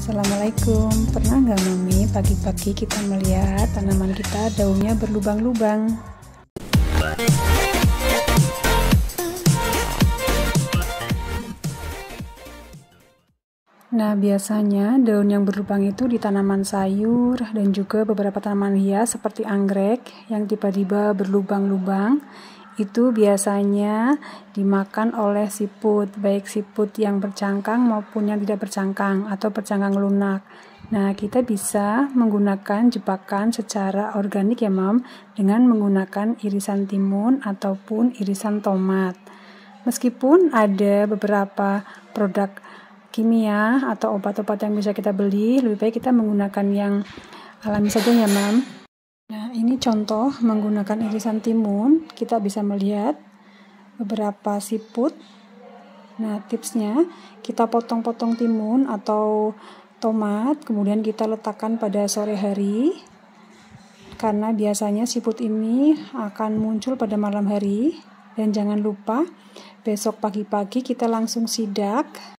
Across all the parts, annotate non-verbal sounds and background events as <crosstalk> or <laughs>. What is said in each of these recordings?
Assalamualaikum Pernah nggak Mami pagi-pagi kita melihat tanaman kita daunnya berlubang-lubang? Nah, biasanya daun yang berlubang itu di tanaman sayur dan juga beberapa tanaman hias seperti anggrek yang tiba-tiba berlubang-lubang itu biasanya dimakan oleh siput, baik siput yang bercangkang maupun yang tidak bercangkang atau bercangkang lunak. Nah, kita bisa menggunakan jebakan secara organik ya, Mam, dengan menggunakan irisan timun ataupun irisan tomat. Meskipun ada beberapa produk kimia atau obat-obat yang bisa kita beli, lebih baik kita menggunakan yang alami saja ya, Mam ini contoh menggunakan irisan timun, kita bisa melihat beberapa siput. Nah, tipsnya kita potong-potong timun atau tomat, kemudian kita letakkan pada sore hari. Karena biasanya siput ini akan muncul pada malam hari dan jangan lupa besok pagi-pagi kita langsung sidak.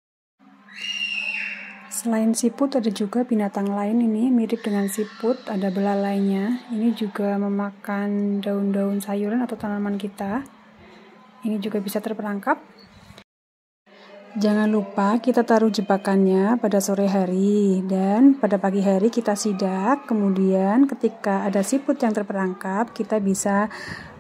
Selain siput ada juga binatang lain ini mirip dengan siput, ada belalainya. Ini juga memakan daun-daun sayuran atau tanaman kita. Ini juga bisa terperangkap. Jangan lupa kita taruh jebakannya pada sore hari dan pada pagi hari kita sidak. Kemudian ketika ada siput yang terperangkap, kita bisa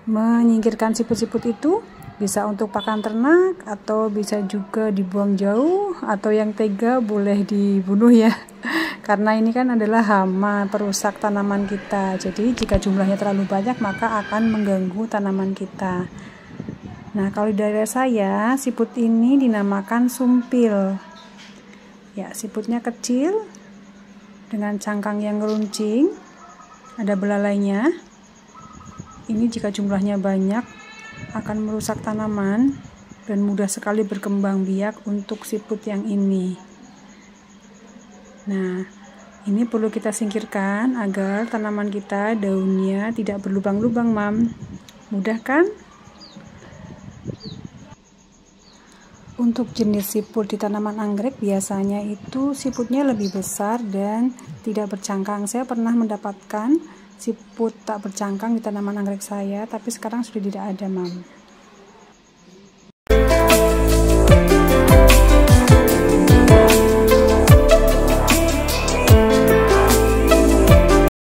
menyingkirkan siput-siput itu bisa untuk pakan ternak atau bisa juga dibuang jauh atau yang tega boleh dibunuh ya <laughs> karena ini kan adalah hama perusak tanaman kita jadi jika jumlahnya terlalu banyak maka akan mengganggu tanaman kita nah kalau di daerah saya siput ini dinamakan sumpil ya siputnya kecil dengan cangkang yang runcing ada belalainya ini jika jumlahnya banyak akan merusak tanaman dan mudah sekali berkembang biak untuk siput yang ini. Nah, ini perlu kita singkirkan agar tanaman kita daunnya tidak berlubang-lubang, Mam. Mudah kan? Untuk jenis siput di tanaman anggrek biasanya itu siputnya lebih besar dan tidak bercangkang. Saya pernah mendapatkan siput tak bercangkang di tanaman anggrek saya, tapi sekarang sudah tidak ada, Mam.